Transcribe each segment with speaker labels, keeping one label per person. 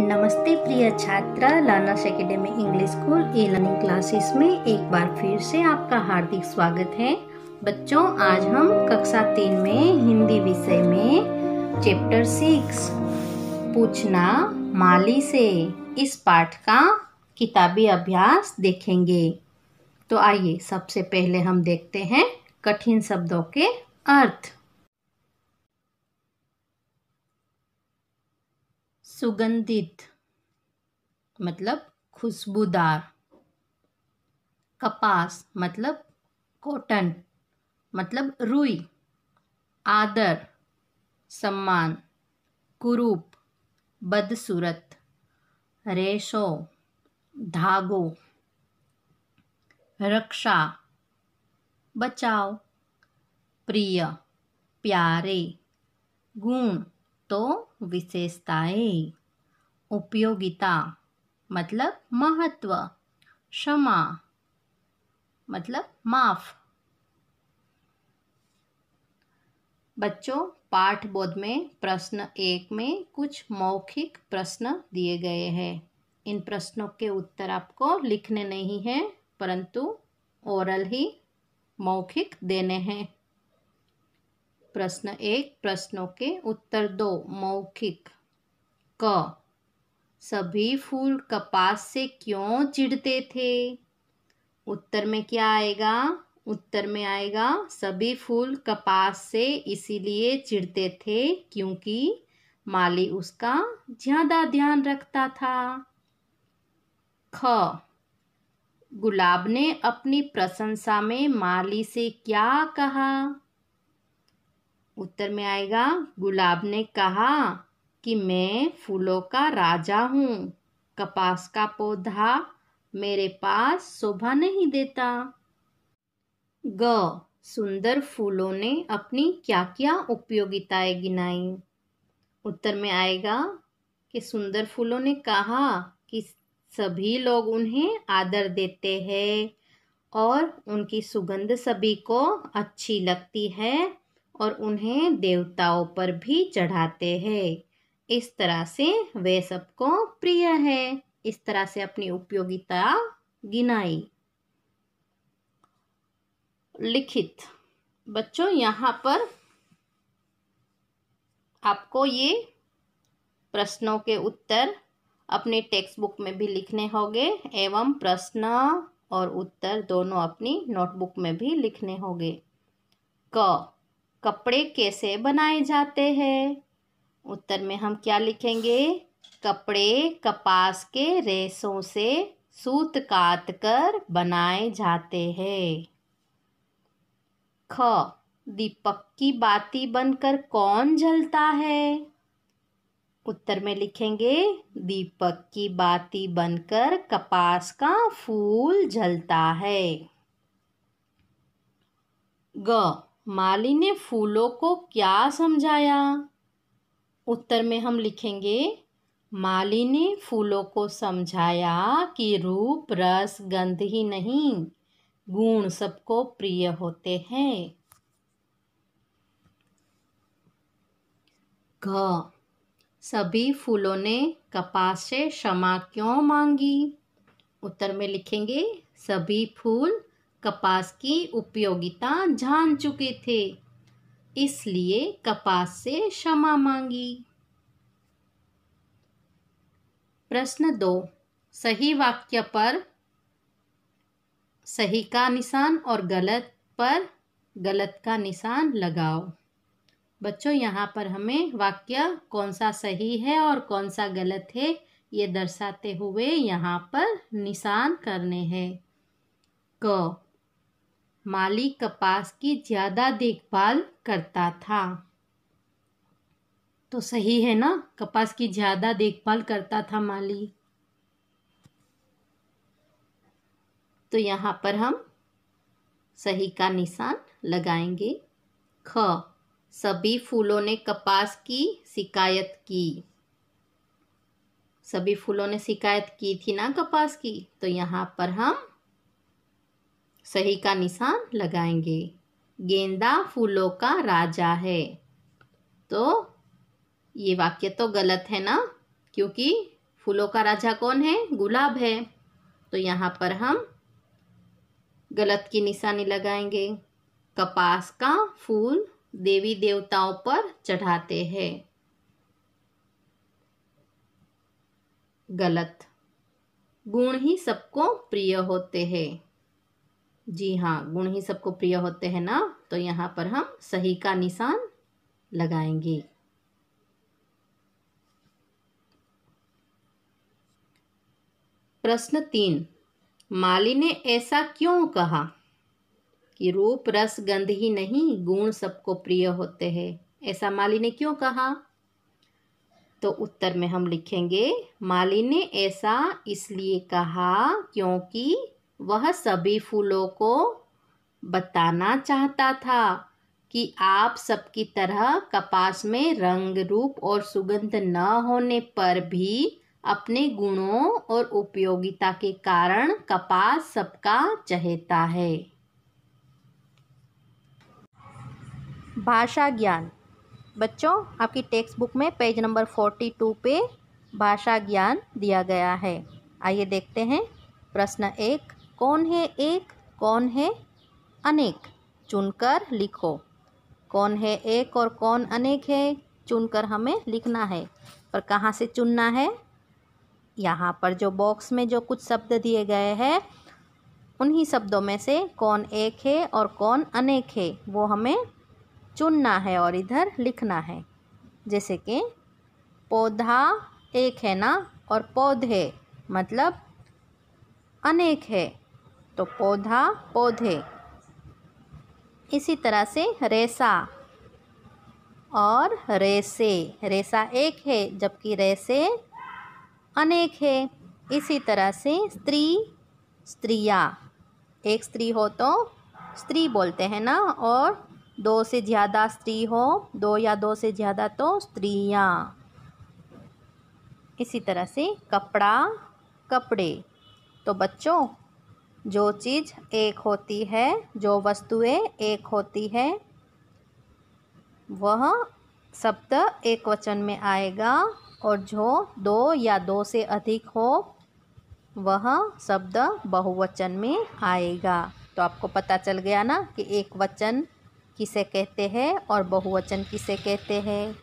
Speaker 1: नमस्ते प्रिय छात्रा लानस academy English school a learning classes में एक बार फिर से आपका हार्दिक स्वागत है बच्चों आज हम कक्षा तीन में हिंदी विषय में चैप्टर सिक्स पूछना माली से इस पाठ का किताबी अभ्यास देखेंगे तो आइए सबसे पहले हम देखते हैं कठिन शब्दों के अर्थ सुगंधित मतलब खुशबूदार कपास मतलब कॉटन मतलब रुई आदर सम्मान कुरूप बदसूरत रेशो धागो रक्षा बचाओ प्रिय प्यारे गुण तो विशेषताएं उपयोगिता मतलब महत्व क्षमा मतलब माफ बच्चों पाठ बोध में प्रश्न एक में कुछ मौखिक प्रश्न दिए गए हैं इन प्रश्नों के उत्तर आपको लिखने नहीं हैं परंतु ओरल ही मौखिक देने हैं प्रश्न एक प्रश्नों के उत्तर दो मौखिक क सभी फूल कपास से क्यों चिढ़ते थे उत्तर में क्या आएगा उत्तर में आएगा सभी फूल कपास से इसीलिए चिढ़ते थे क्योंकि माली उसका ज़्यादा ध्यान रखता था ख गुलाब ने अपनी प्रशंसा में माली से क्या कहा उत्तर में आएगा गुलाब ने कहा कि मैं फूलों का राजा हूँ कपास का पौधा मेरे पास शोभा नहीं देता ग सुंदर फूलों ने अपनी क्या क्या उपयोगिताएं गिनाई उत्तर में आएगा कि सुंदर फूलों ने कहा कि सभी लोग उन्हें आदर देते हैं और उनकी सुगंध सभी को अच्छी लगती है और उन्हें देवताओं पर भी चढ़ाते हैं इस तरह से वे सबको प्रिय है इस तरह से अपनी उपयोगिता गिनाई लिखित बच्चों यहाँ पर आपको ये प्रश्नों के उत्तर अपने टेक्स्ट बुक में भी लिखने होंगे एवं प्रश्न और उत्तर दोनों अपनी नोटबुक में भी लिखने होंगे क कपड़े कैसे बनाए जाते हैं उत्तर में हम क्या लिखेंगे कपड़े कपास के रेसों से सूत काट कर बनाए जाते हैं ख दीपक की बाती बनकर कौन जलता है उत्तर में लिखेंगे दीपक की बाती बनकर कपास का फूल जलता है ग माली ने फूलों को क्या समझाया उत्तर में हम लिखेंगे माली ने फूलों को समझाया कि रूप रस गंध ही नहीं गुण सबको प्रिय होते हैं घ सभी फूलों ने कपास से क्षमा क्यों मांगी उत्तर में लिखेंगे सभी फूल कपास की उपयोगिता जान चुके थे इसलिए कपास से क्षमा मांगी प्रश्न दो सही वाक्य पर सही का निशान और गलत पर गलत का निशान लगाओ बच्चों यहाँ पर हमें वाक्य कौन सा सही है और कौन सा गलत है ये दर्शाते हुए यहाँ पर निशान करने हैं क माली कपास की ज़्यादा देखभाल करता था तो सही है ना कपास की ज़्यादा देखभाल करता था माली तो यहाँ पर हम सही का निशान लगाएंगे ख सभी फूलों ने कपास की शिकायत की सभी फूलों ने शिकायत की थी ना कपास की तो यहाँ पर हम सही का निशान लगाएंगे गेंदा फूलों का राजा है तो ये वाक्य तो गलत है ना क्योंकि फूलों का राजा कौन है गुलाब है तो यहाँ पर हम गलत की निशानी लगाएंगे कपास का फूल देवी देवताओं पर चढ़ाते हैं गलत गुण ही सबको प्रिय होते हैं जी हाँ गुण ही सबको प्रिय होते हैं ना तो यहाँ पर हम सही का निशान लगाएंगे प्रश्न तीन माली ने ऐसा क्यों कहा कि रूप रस गंध ही नहीं गुण सबको प्रिय होते हैं ऐसा माली ने क्यों कहा तो उत्तर में हम लिखेंगे माली ने ऐसा इसलिए कहा क्योंकि वह सभी फूलों को बताना चाहता था कि आप सबकी तरह कपास में रंग रूप और सुगंध न होने पर भी अपने गुणों और उपयोगिता के कारण कपास सबका चहेता है भाषा ज्ञान बच्चों आपकी टेक्स्ट बुक में पेज नंबर फोर्टी टू पे भाषा ज्ञान दिया गया है आइए देखते हैं प्रश्न एक कौन है एक कौन है अनेक चुनकर लिखो कौन है एक और कौन अनेक है चुनकर हमें लिखना है पर कहाँ से चुनना है यहाँ पर जो बॉक्स में जो कुछ शब्द दिए गए हैं उन्हीं शब्दों में से कौन एक है और कौन अनेक है वो हमें चुनना है और इधर लिखना है जैसे कि पौधा एक है ना और पौधे मतलब अनेक है तो पौधा पौधे इसी तरह से रेसा और रेसे रेसा एक है जबकि रेसे अनेक है इसी तरह से स्त्री स्त्रिया एक स्त्री हो तो स्त्री बोलते हैं ना और दो से ज़्यादा स्त्री हो दो या दो से ज़्यादा तो स्त्रियाँ इसी तरह से कपड़ा कपड़े तो बच्चों जो चीज़ एक होती है जो वस्तुएं एक होती है वह शब्द एक वचन में आएगा और जो दो या दो से अधिक हो वह शब्द बहुवचन में आएगा तो आपको पता चल गया ना कि एक वचन किसे कहते हैं और बहुवचन किसे कहते हैं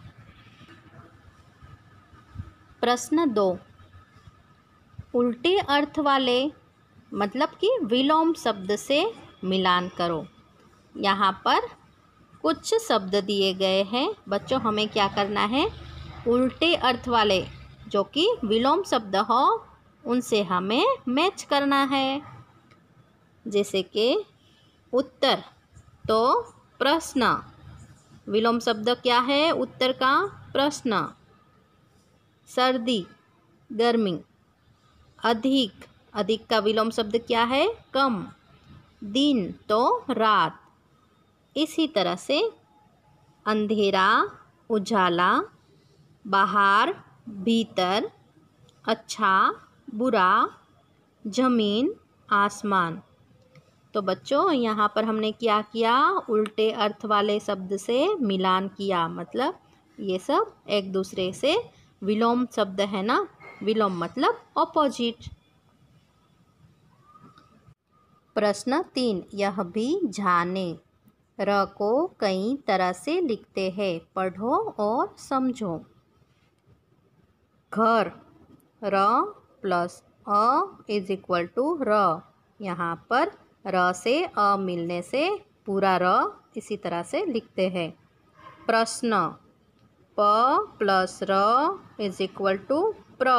Speaker 1: प्रश्न दो उल्टे अर्थ वाले मतलब कि विलोम शब्द से मिलान करो यहाँ पर कुछ शब्द दिए गए हैं बच्चों हमें क्या करना है उल्टे अर्थ वाले जो कि विलोम शब्द हो उनसे हमें मैच करना है जैसे कि उत्तर तो प्रश्न विलोम शब्द क्या है उत्तर का प्रश्न सर्दी गर्मी अधिक अधिक का विलोम शब्द क्या है कम दिन तो रात इसी तरह से अंधेरा उजाला बाहर भीतर अच्छा बुरा जमीन आसमान तो बच्चों यहाँ पर हमने क्या किया उल्टे अर्थ वाले शब्द से मिलान किया मतलब ये सब एक दूसरे से विलोम शब्द है ना विलोम मतलब ऑपोजिट प्रश्न तीन यह भी जाने र को कई तरह से लिखते हैं पढ़ो और समझो घर र प्लस अ इज इक्वल टू र यहाँ पर र से अ मिलने से पूरा र इसी तरह से लिखते हैं प्रश्न प प्लस र इज इक्वल टू प्र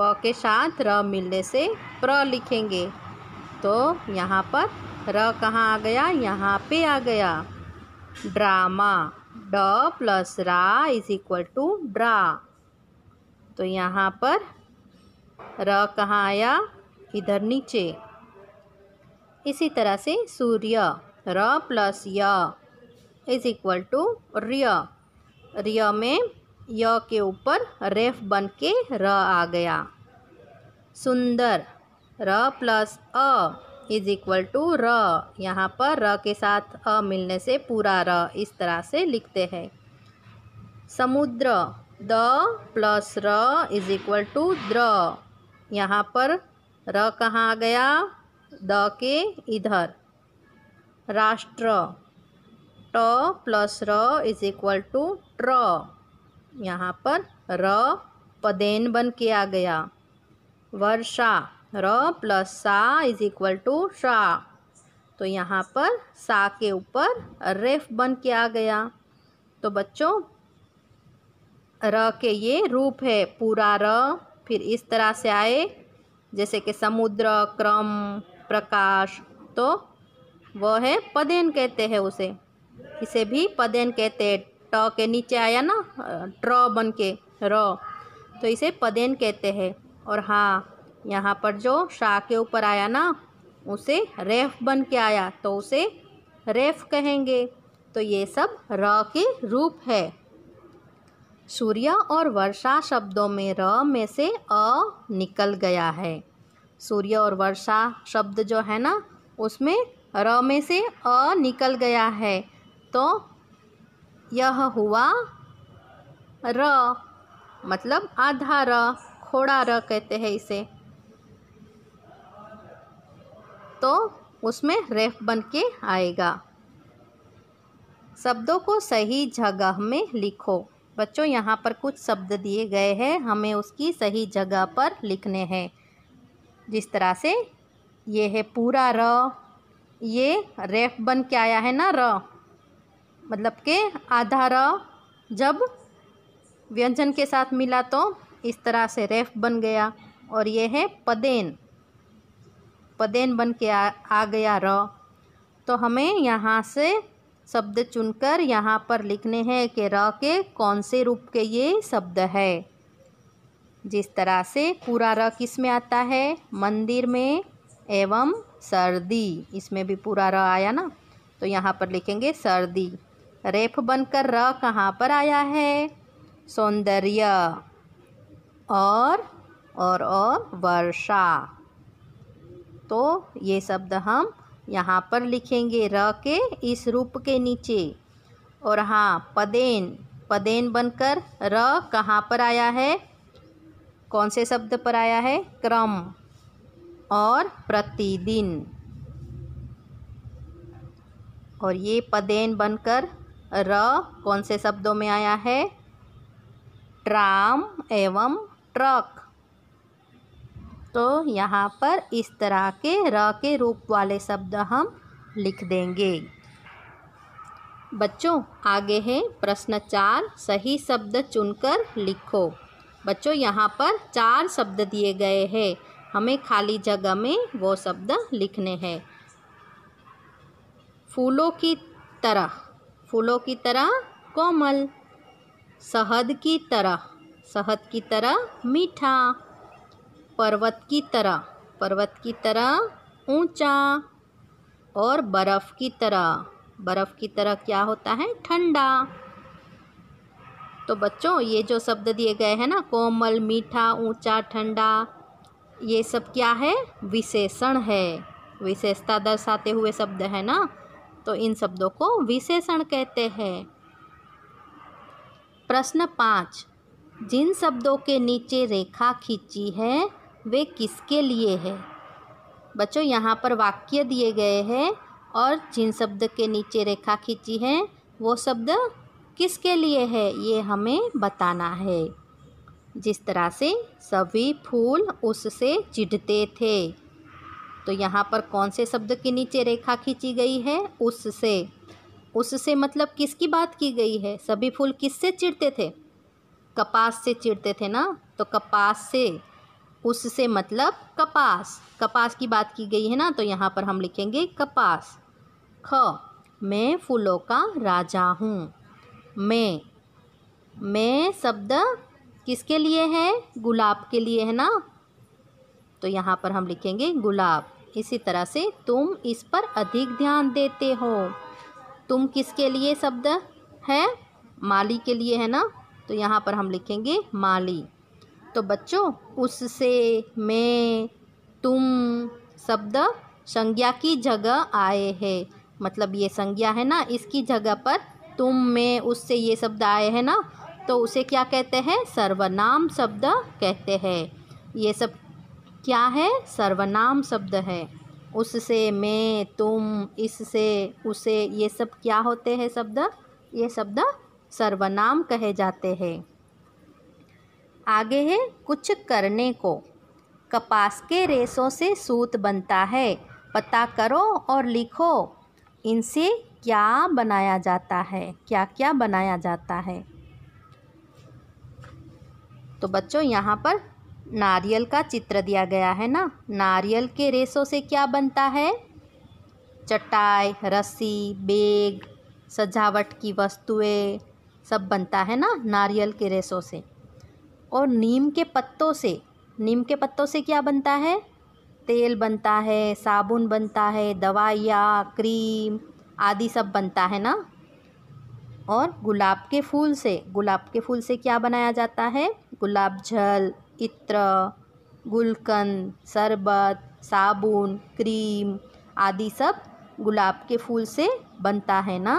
Speaker 1: प के साथ र मिलने से प्र लिखेंगे तो यहाँ पर र कहाँ आ गया यहाँ पे आ गया ड्रामा ड प्लस रा इज इक्वल टू ड्रा तो यहाँ पर र कहाँ आया इधर नीचे इसी तरह से सूर्य र प्लस य इज इक्वल टू रिय रिय में य के ऊपर रेफ बन के र आ गया सुंदर र प्लस अ इज इक्वल टू र यहाँ पर र के साथ अ मिलने से पूरा र इस तरह से लिखते हैं समुद्र द प्लस र इज इक्वल टू द्र यहाँ पर र कहाँ आ गया द के इधर राष्ट्र ट प्लस र इज इक्वल टू ट्र यहाँ पर र पदेन बन के आ गया वर्षा र प्लस सा इज इक्वल टू शा तो यहाँ पर सा के ऊपर रेफ बन के आ गया तो बच्चों र के ये रूप है पूरा र फिर इस तरह से आए जैसे कि समुद्र क्रम प्रकाश तो वह है पदेन कहते हैं उसे इसे भी पदेन कहते हैं ट के नीचे आया ना ट्र बन के र तो इसे पदेन कहते हैं और हाँ यहाँ पर जो शाह के ऊपर आया ना उसे रेफ बन के आया तो उसे रेफ कहेंगे तो ये सब र के रूप है सूर्य और वर्षा शब्दों में र में से अ निकल गया है सूर्य और वर्षा शब्द जो है ना उसमें र में से अ निकल गया है तो यह हुआ र मतलब आधा र खोड़ा र कहते हैं इसे तो उसमें रेफ बन के आएगा शब्दों को सही जगह में लिखो बच्चों यहाँ पर कुछ शब्द दिए गए हैं हमें उसकी सही जगह पर लिखने हैं जिस तरह से ये है पूरा र ये रेफ बन के आया है ना र मतलब के आधा र जब व्यंजन के साथ मिला तो इस तरह से रेफ बन गया और ये है पदेन पदेन बन के आ, आ गया र तो हमें यहाँ से शब्द चुनकर यहाँ पर लिखने हैं कि र के कौन से रूप के ये शब्द है जिस तरह से पूरा र किस में आता है मंदिर में एवं सर्दी इसमें भी पूरा र आया ना तो यहाँ पर लिखेंगे सर्दी रेफ बनकर र कहाँ पर आया है सौंदर्य और और और वर्षा तो ये शब्द हम यहाँ पर लिखेंगे र के इस रूप के नीचे और हाँ पदेन पदेन बनकर र कहाँ पर आया है कौन से शब्द पर आया है क्रम और प्रतिदिन और ये पदेन बनकर र कौन से शब्दों में आया है ट्राम एवं ट्रक तो यहाँ पर इस तरह के र के रूप वाले शब्द हम लिख देंगे बच्चों आगे है प्रश्न चार सही शब्द चुनकर लिखो बच्चों यहाँ पर चार शब्द दिए गए हैं हमें खाली जगह में वो शब्द लिखने हैं फूलों की तरह फूलों की तरह कोमल शहद की तरह शहद की तरह मीठा पर्वत की तरह पर्वत की तरह ऊंचा और बर्फ़ की तरह बर्फ़ की तरह क्या होता है ठंडा तो बच्चों ये जो शब्द दिए गए हैं ना कोमल मीठा ऊंचा ठंडा ये सब क्या है विशेषण है विशेषता दर्शाते हुए शब्द है ना तो इन शब्दों को विशेषण कहते हैं प्रश्न पाँच जिन शब्दों के नीचे रेखा खींची है वे किसके लिए है बच्चों यहाँ पर वाक्य दिए गए हैं और जिन शब्द के नीचे रेखा खींची है वो शब्द किसके लिए है ये हमें बताना है जिस तरह से सभी फूल उससे चिढ़ते थे तो यहाँ पर कौन से शब्द के नीचे रेखा खींची गई है उससे उससे मतलब किसकी बात की गई है सभी फूल किससे चिढ़ते थे कपास से चिढ़ते थे ना तो कपास से उससे मतलब कपास कपास की बात की गई है ना तो यहाँ पर हम लिखेंगे कपास ख मैं फूलों का राजा हूँ मैं मैं शब्द किसके लिए है गुलाब के लिए है ना तो यहाँ पर हम लिखेंगे गुलाब इसी तरह से तुम इस पर अधिक ध्यान देते हो तुम किसके लिए शब्द है माली के लिए है ना तो यहाँ पर हम लिखेंगे माली तो बच्चों उससे मैं तुम शब्द संज्ञा की जगह आए हैं मतलब ये संज्ञा है ना इसकी जगह पर तुम में उससे ये शब्द आए हैं ना तो उसे क्या कहते हैं सर्वनाम शब्द कहते हैं ये सब क्या है सर्वनाम शब्द है उससे मैं तुम इससे उसे ये सब क्या होते हैं शब्द ये शब्द सर्वनाम कहे जाते हैं आगे है कुछ करने को कपास के रेशों से सूत बनता है पता करो और लिखो इनसे क्या बनाया जाता है क्या क्या बनाया जाता है तो बच्चों यहाँ पर नारियल का चित्र दिया गया है ना नारियल के रेशों से क्या बनता है चटाई रस्सी बेग सजावट की वस्तुएं सब बनता है ना नारियल के रेशों से और नीम के पत्तों से नीम के पत्तों से क्या बनता है तेल बनता है साबुन बनता है दवाइयाँ क्रीम आदि सब बनता है ना और गुलाब के फूल से गुलाब के फूल से क्या बनाया जाता है गुलाब जल इत्र गुलकंद शरबत साबुन क्रीम आदि सब गुलाब के फूल से बनता है ना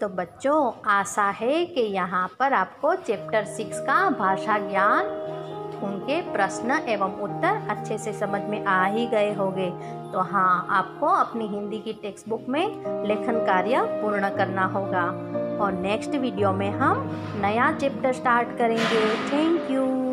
Speaker 1: तो बच्चों आशा है कि यहाँ पर आपको चैप्टर सिक्स का भाषा ज्ञान उनके प्रश्न एवं उत्तर अच्छे से समझ में आ ही गए होंगे तो हाँ आपको अपनी हिंदी की टेक्स्ट बुक में लेखन कार्य पूर्ण करना होगा और नेक्स्ट वीडियो में हम नया चैप्टर स्टार्ट करेंगे थैंक यू